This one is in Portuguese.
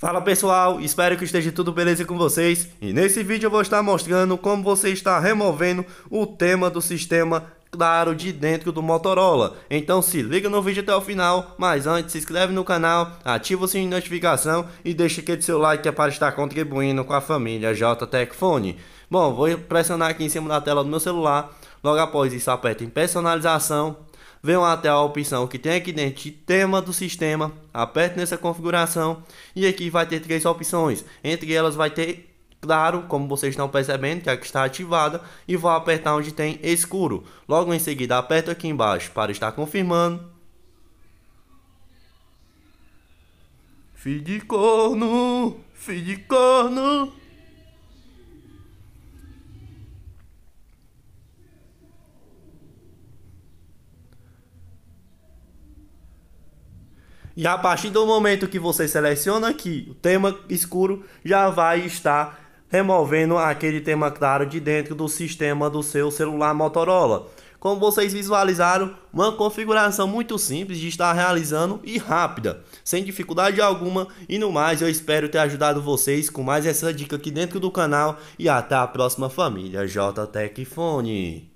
Fala pessoal, espero que esteja tudo beleza com vocês e nesse vídeo eu vou estar mostrando como você está removendo o tema do sistema claro de dentro do Motorola. Então se liga no vídeo até o final, mas antes se inscreve no canal, ativa o sininho de notificação e deixa aquele seu like é para estar contribuindo com a família JTEC Fone. Bom, vou pressionar aqui em cima da tela do meu celular, logo após isso aperta em personalização venham até a opção que tem aqui dentro de tema do sistema, aperte nessa configuração e aqui vai ter três opções, entre elas vai ter claro, como vocês estão percebendo que aqui está ativada e vou apertar onde tem escuro, logo em seguida aperto aqui embaixo para estar confirmando. Filho de corno, filho de corno. E a partir do momento que você seleciona aqui o tema escuro, já vai estar removendo aquele tema claro de dentro do sistema do seu celular Motorola. Como vocês visualizaram, uma configuração muito simples de estar realizando e rápida, sem dificuldade alguma. E no mais, eu espero ter ajudado vocês com mais essa dica aqui dentro do canal. E até a próxima família JTech Fone.